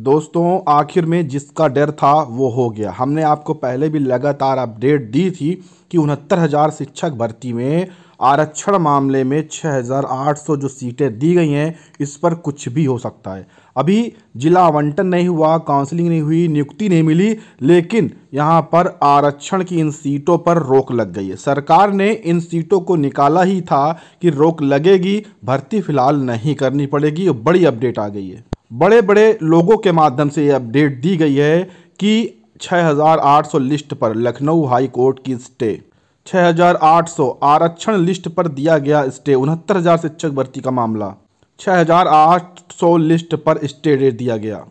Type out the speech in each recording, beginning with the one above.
दोस्तों आखिर में जिसका डर था वो हो गया हमने आपको पहले भी लगातार अपडेट दी थी कि उनहत्तर हज़ार शिक्षक भर्ती में आरक्षण मामले में 6,800 जो सीटें दी गई हैं इस पर कुछ भी हो सकता है अभी जिला आवंटन नहीं हुआ काउंसलिंग नहीं हुई नियुक्ति नहीं मिली लेकिन यहाँ पर आरक्षण की इन सीटों पर रोक लग गई है सरकार ने इन सीटों को निकाला ही था कि रोक लगेगी भर्ती फिलहाल नहीं करनी पड़ेगी बड़ी अपडेट आ गई है बड़े बड़े लोगों के माध्यम से ये अपडेट दी गई है कि 6800 लिस्ट पर लखनऊ हाई कोर्ट की स्टे 6800 आरक्षण लिस्ट पर दिया गया स्टे उनहत्तर हजार शिक्षक भर्ती का मामला 6800 लिस्ट पर स्टे डेट दिया गया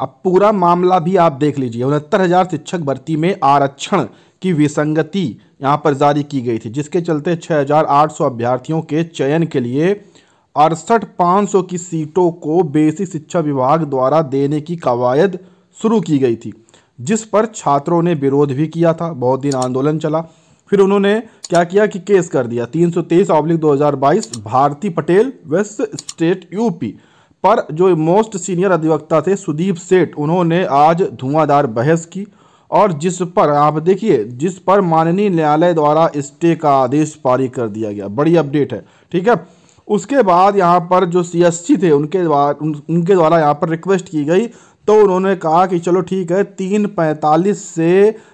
अब पूरा मामला भी आप देख लीजिए उनहत्तर हजार शिक्षक भर्ती में आरक्षण की विसंगति यहाँ पर जारी की गई थी जिसके चलते 6800 अभ्यर्थियों के चयन के लिए अड़सठ पाँच सौ की सीटों को बेसिक शिक्षा विभाग द्वारा देने की कवायद शुरू की गई थी जिस पर छात्रों ने विरोध भी किया था बहुत दिन आंदोलन चला फिर उन्होंने क्या किया कि केस कर दिया तीन सौ तेईस ऑब्लिक दो हज़ार बाईस Bharti Patel west state UP पर जो मोस्ट सीनियर अधिवक्ता थे सुदीप सेठ उन्होंने आज धुआंधार बहस की और जिस पर आप देखिए जिस पर माननीय न्यायालय द्वारा स्टे का आदेश पारित कर दिया गया बड़ी अपडेट है ठीक है उसके बाद यहाँ पर जो सी थे उनके द्वारा उन, उनके द्वारा यहाँ पर रिक्वेस्ट की गई तो उन्होंने कहा कि चलो ठीक है तीन पैंतालीस से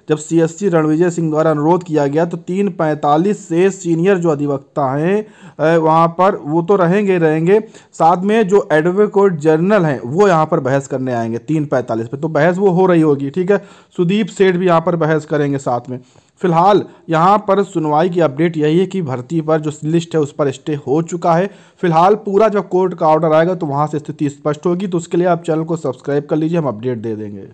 जब C S C Ranvijay Singh द्वारा अनुरोध किया गया तो तीन पैंतालीस से सीनियर जो अधिवक्ता हैं वहाँ पर वो तो रहेंगे रहेंगे साथ में जो एडवोकेट जनरल हैं वो यहाँ पर बहस करने आएंगे तीन पैंतालीस पे तो बहस वो हो रही होगी ठीक है सुदीप सेठ भी यहाँ पर बहस करेंगे साथ में फिलहाल यहाँ पर सुनवाई की अपडेट यही है कि भर्ती पर जो लिस्ट है उस पर स्टे हो चुका है फिलहाल पूरा जब कोर्ट का ऑर्डर आएगा तो वहाँ से स्थिति स्पष्ट होगी तो उसके लिए आप चैनल को सब्सक्राइब कर लीजिए हम अपडेट दे देंगे